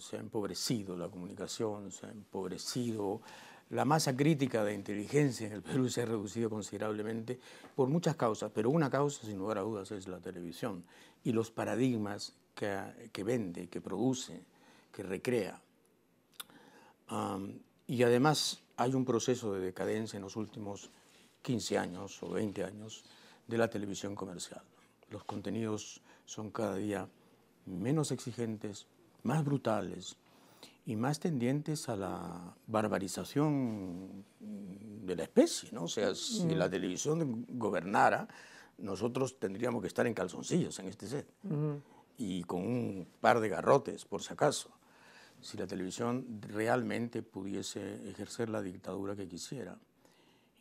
se ha empobrecido la comunicación, se ha empobrecido la masa crítica de inteligencia en el Perú se ha reducido considerablemente por muchas causas, pero una causa sin lugar a dudas es la televisión y los paradigmas que, vende, que produce, que recrea. y además hay un proceso de decadencia en los últimos 15 años o 20 años de la televisión comercial. Los contenidos son cada día menos exigentes, más brutales y más tendientes a la barbarización de la especie, ¿no? O sea, si mm. la televisión gobernara, nosotros tendríamos que estar en calzoncillos en este set mm. y con un par de garrotes, por si acaso. Si la televisión realmente pudiese ejercer la dictadura que quisiera.